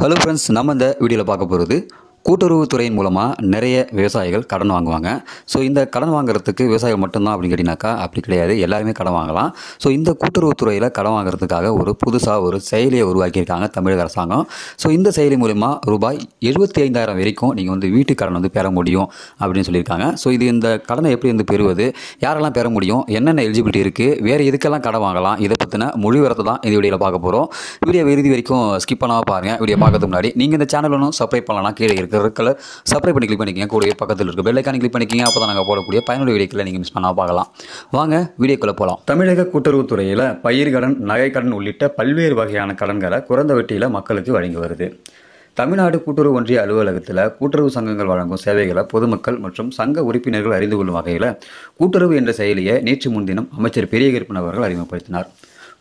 hello friends நம்ம இந்த வீடியோவில் பார்க்க போகிறது கூட்டுறவுத்துறையின் மூலமாக நிறைய விவசாயிகள் கடன் வாங்குவாங்க ஸோ இந்த கடன் வாங்குறதுக்கு விவசாயிகள் மட்டும்தான் அப்படின்னு கேட்டிங்கனாக்கா அப்படி கிடையாது எல்லாருமே கடன் வாங்கலாம் ஸோ இந்த கூட்டுறவுத்துறையில் கடன் வாங்குறதுக்காக ஒரு புதுசாக ஒரு செயலியை உருவாக்கியிருக்காங்க தமிழக அரசாங்கம் ஸோ இந்த செயலி மூலிமா ரூபாய் எழுபத்தி ஐந்தாயிரம் வரைக்கும் நீங்கள் வந்து வீட்டு கடன் வந்து பெற முடியும் அப்படின்னு சொல்லியிருக்காங்க ஸோ இது இந்த கடனை எப்படி வந்து பெறுவது யாரெல்லாம் பெற முடியும் என்னென்ன எலிஜிபிலிட்டி இருக்குது வேறு எதுக்கெல்லாம் கடன் வாங்கலாம் இதை பற்றின மொழி வரத்தை தான் இந்த வீடியோவில் பார்க்க போகிறோம் வீடியோ இறுதி வரைக்கும் ஸ்கிப் பண்ணாமல் பாருங்கள் வீடியோ பார்க்கறதுக்கு முன்னாடி நீங்கள் இந்த சேனல் ஒன்றும் சப்ஸ்கிரைப் பண்ணலாம் கீழே இருக்குது ரெட் கலர் சப்ஸ்கிரைப் பண்ணி கிளிக் பண்ணிக்கங்க கூடிய பக்கத்தில் இருக்க பெல்லைக்கான கிளிக் பண்ணிக்கிங்க அப்போ தான் நாங்கள் போடக்கூடிய பயனுள்ள வீடியோக்களை நீங்கள் மிஸ் பண்ணால் பார்க்கலாம் வாங்க வீடியோக்குள்ளே போகலாம் தமிழக கூட்டுறவுத்துறையில் பயிர்கடன் நகைக்கடன் உள்ளிட்ட பல்வேறு வகையான கடன்களை குறைந்த வட்டியில் மக்களுக்கு வழங்கி வருது தமிழ்நாடு கூட்டுறவு ஒன்றிய அலுவலகத்தில் கூட்டுறவு சங்கங்கள் வழங்கும் சேவைகளை பொதுமக்கள் மற்றும் சங்க உறுப்பினர்கள் அறிந்து கொள்ளும் வகையில் கூட்டுறவு என்ற செயலியை நேற்று முன்தினம் அமைச்சர் பெரிய அவர்கள் அறிமுகப்படுத்தினார்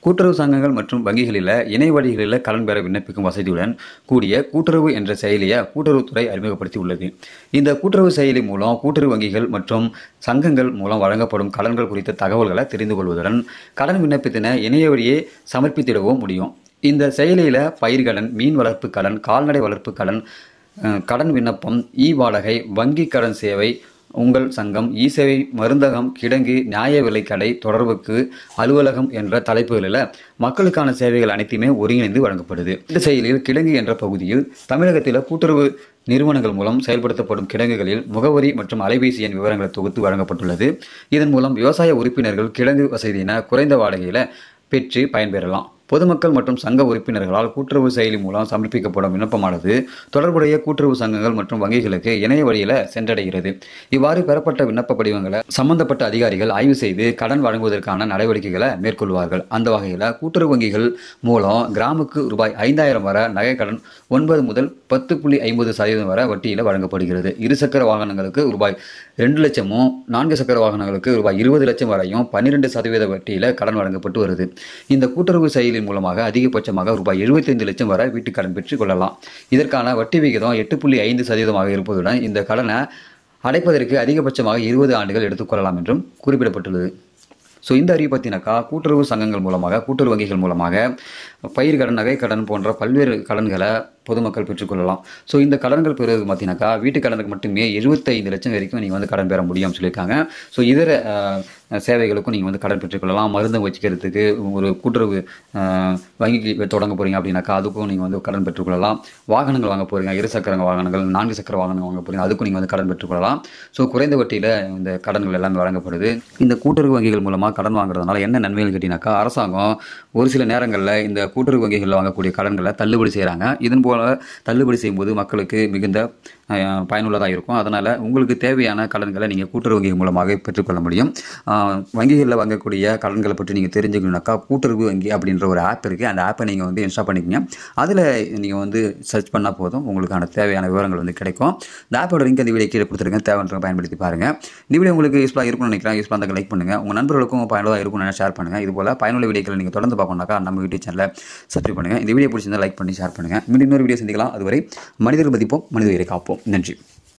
கூட்டுறவு சங்கங்கள் மற்றும் வங்கிகளில் இணை வழிகளில் கடன் பெற விண்ணப்பிக்கும் வசதியுடன் கூடிய கூட்டுறவு என்ற செயலியை கூட்டுறவுத்துறை அறிமுகப்படுத்தி உள்ளது இந்த கூட்டுறவு செயலி மூலம் கூட்டுறவு வங்கிகள் மற்றும் சங்கங்கள் மூலம் வழங்கப்படும் கடன்கள் குறித்த தகவல்களை தெரிந்து கொள்வதுடன் கடன் விண்ணப்பத்தினை இணைய வழியே சமர்ப்பித்திடவும் முடியும் இந்த செயலியில் பயிர்கடன் மீன் வளர்ப்பு கடன் கால்நடை வளர்ப்பு கடன் கடன் விண்ணப்பம் இ வாடகை வங்கி கடன் சேவை உங்கள் சங்கம் இசேவை மருந்தகம் கிடங்கு நியாய விலைக்கடை தொடர்புக்கு அலுவலகம் என்ற தலைப்புகளில் மக்களுக்கான சேவைகள் அனைத்துமே ஒருங்கிணைந்து வழங்கப்படுது இந்த செயலில் கிடங்கு என்ற பகுதியில் தமிழகத்தில் கூட்டுறவு நிறுவனங்கள் மூலம் செயல்படுத்தப்படும் கிடங்குகளில் முகவரி மற்றும் அலைபேசி எண் விவரங்களை தொகுத்து வழங்கப்பட்டுள்ளது இதன் மூலம் விவசாய உறுப்பினர்கள் கிடங்கு வசதியின குறைந்த வாடகையில் பெற்று பயன்பெறலாம் பொதுமக்கள் மற்றும் சங்க உறுப்பினர்களால் கூட்டுறவு செயலி மூலம் சமர்ப்பிக்கப்படும் விண்ணப்பமானது தொடர்புடைய கூட்டுறவு சங்கங்கள் மற்றும் வங்கிகளுக்கு இணைய வழியில் சென்றடைகிறது இவ்வாறு பெறப்பட்ட விண்ணப்ப படிவங்களை சம்பந்தப்பட்ட அதிகாரிகள் ஆய்வு செய்து கடன் வழங்குவதற்கான நடவடிக்கைகளை மேற்கொள்வார்கள் அந்த வகையில் கூட்டுறவு வங்கிகள் மூலம் கிராமுக்கு ரூபாய் ஐந்தாயிரம் வரை நகை கடன் ஒன்பது முதல் பத்து புள்ளி ஐம்பது சதவீதம் வரை வட்டியில் வழங்கப்படுகிறது இருசக்கர வாகனங்களுக்கு ரூபாய் ரெண்டு லட்சமும் நான்கு சக்கர வாகனங்களுக்கு ரூபாய் இருபது லட்சம் வரையும் பன்னிரெண்டு சதவீத வட்டியில் கடன் வழங்கப்பட்டு வருது இந்த கூட்டுறவு செயலி வங்கிகளின் மூலமாக அதிகபட்சமாக ரூபாய் எழுபத்தைந்து லட்சம் வரை வீட்டு கடன் பெற்றுக் கொள்ளலாம் இதற்கான வட்டி விகிதம் எட்டு புள்ளி ஐந்து சதவீதமாக இருப்பதுடன் இந்த கடனை அடைப்பதற்கு அதிகபட்சமாக இருபது ஆண்டுகள் எடுத்துக்கொள்ளலாம் என்றும் குறிப்பிடப்பட்டுள்ளது ஸோ இந்த அறிவிப்பத்தினக்கா கூட்டுறவு சங்கங்கள் மூலமாக கூட்டுறவு வங்கிகள் மூலமாக பயிர் கடன் நகை கடன் போன்ற பல்வேறு கடன்களை பொதுமக்கள் பெற்றுக்கொள்ளலாம் ஸோ இந்த கடன்கள் பெறுவது பார்த்தீங்கன்னாக்கா வீட்டு கடனுக்கு மட்டுமே எழுபத்தைந்து லட்சம் வரைக்கும் நீங்கள் வந்து கடன் பெற முடியும்னு சொல்லியிருக்காங்க ஸோ இதர சேவைகளுக்கும் நீங்கள் வந்து கடன் பெற்றுக்கொள்ளலாம் மருந்து வச்சுக்கிறதுக்கு ஒரு கூட்டுறவு வங்கி தொடங்க போகிறீங்க அப்படின்னாக்கா அதுக்கும் நீங்கள் வந்து கடன் பெற்றுக்கொள்ளலாம் வாகனங்கள் வாங்க போகிறீங்க இருசக்கர வாகனங்கள் நான்கு சக்கர வாகனங்கள் வாங்க போகிறீங்க அதுக்கும் நீங்கள் வந்து கடன் பெற்றுக்கொள்ளலாம் ஸோ குறைந்த வட்டியில் இந்த கடன்கள் எல்லாமே வழங்கப்படுது இந்த கூட்டுறவு வங்கிகள் மூலமாக கடன் வாங்குறதுனால என்ன நன்மைகள் கேட்டினாக்கா அரசாங்கம் ஒரு சில நேரங்களில் இந்த கூட்டுறவு வங்கிகளில் வாங்கக்கூடிய கடன்களை தள்ளுபடி செய்கிறாங்க இதன் போல் தள்ளுபடி செய்யும்போது மக்களுக்கு மிகுந்த பயனுள்ளதாக இருக்கும் அதனால் உங்களுக்கு தேவையான கடன்களை நீங்கள் கூட்டுறவு வங்கி மூலமாக பெற்றுக்கொள்ள முடியும் வங்கிகளில் வாங்கக்கூடிய கடன்களை பற்றி நீங்கள் தெரிஞ்சுக்கணுனாக்கா கூட்டுறவு வங்கி அப்படின்ற ஒரு ஆப் இருக்குது அந்த ஆப்பை நீங்கள் வந்து இன்ஸ்டால் பண்ணிக்கோங்க அதில் நீங்கள் வந்து சர்ச் பண்ணால் போதும் உங்களுக்கான தேவையான விவரங்கள் வந்து கிடைக்கும் இந்த ஆப்போட லிங்க் அந்த வீடியோ கீழே கொடுத்துருங்க தேவையான பயன்படுத்தி பாருங்கள் இந்த வீடியோ உங்களுக்கு யூஸ்ஃபுல்லாக இருக்கும்னு நினைக்கிறேன் யூஸ்ஃபுல்லாக இருந்தால் லைக் பண்ணுங்கள் உங்கள் நண்பர்களுக்கும் பயனுள்ளதாக இருக்கும்னு ஷேர் பண்ணுங்கள் இது போல் பயனுள்ள வீடியோக்களை நீங்கள் தொடர்ந்து பார்க்கணுனாக்கா நம்ம யூடியூப் சேனலில் சப்ஸ்கிரைப் பண்ணுங்கள் இந்த வீடியோ பிடிச்சிருந்தால் லைக் பண்ணி ஷேர் பண்ணுங்கள் மீண்டும் இன்னொரு வீடியோ சந்திக்கலாம் அதுவரை மனிதர்கள் மதிப்போம் மனித உயிரை காப்போம் நன்றி